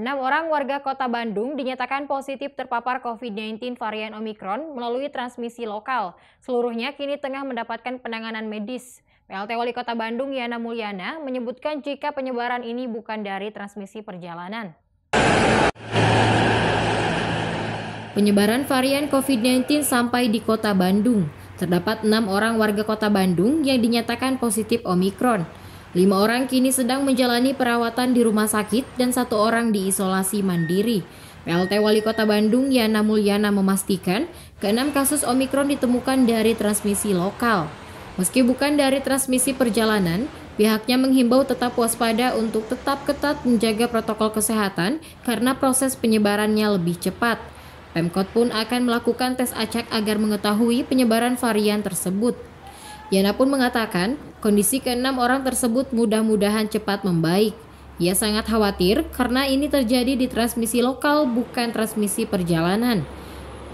Enam orang warga kota Bandung dinyatakan positif terpapar COVID-19 varian Omikron melalui transmisi lokal. Seluruhnya kini tengah mendapatkan penanganan medis. PLT Wali Kota Bandung Yana Mulyana menyebutkan jika penyebaran ini bukan dari transmisi perjalanan. Penyebaran varian COVID-19 sampai di kota Bandung. Terdapat enam orang warga kota Bandung yang dinyatakan positif Omikron. Lima orang kini sedang menjalani perawatan di rumah sakit dan satu orang diisolasi mandiri. PLT Wali Kota Bandung Yana Mulyana memastikan keenam kasus Omikron ditemukan dari transmisi lokal. Meski bukan dari transmisi perjalanan, pihaknya menghimbau tetap waspada untuk tetap ketat menjaga protokol kesehatan karena proses penyebarannya lebih cepat. Pemkot pun akan melakukan tes acak agar mengetahui penyebaran varian tersebut. Yana pun mengatakan kondisi keenam orang tersebut mudah-mudahan cepat membaik. Ia sangat khawatir karena ini terjadi di transmisi lokal bukan transmisi perjalanan.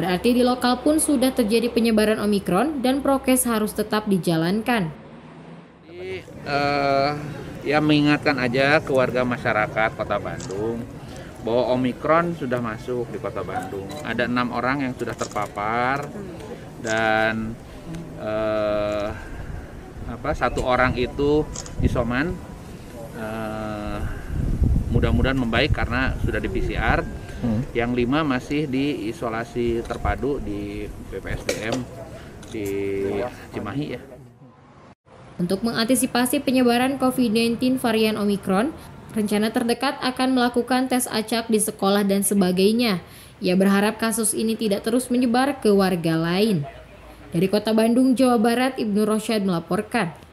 Berarti di lokal pun sudah terjadi penyebaran Omikron dan prokes harus tetap dijalankan. Uh, ya mengingatkan aja ke warga masyarakat Kota Bandung bahwa Omikron sudah masuk di Kota Bandung. Ada enam orang yang sudah terpapar hmm. dan uh, apa satu orang itu isoman uh, mudah-mudahan membaik karena sudah di PCR hmm. yang lima masih di isolasi terpadu di PPSDM di Cimahi ya untuk mengantisipasi penyebaran COVID-19 varian Omikron, rencana terdekat akan melakukan tes acak di sekolah dan sebagainya. Ia berharap kasus ini tidak terus menyebar ke warga lain. Dari kota Bandung, Jawa Barat, Ibnu Rosyad melaporkan.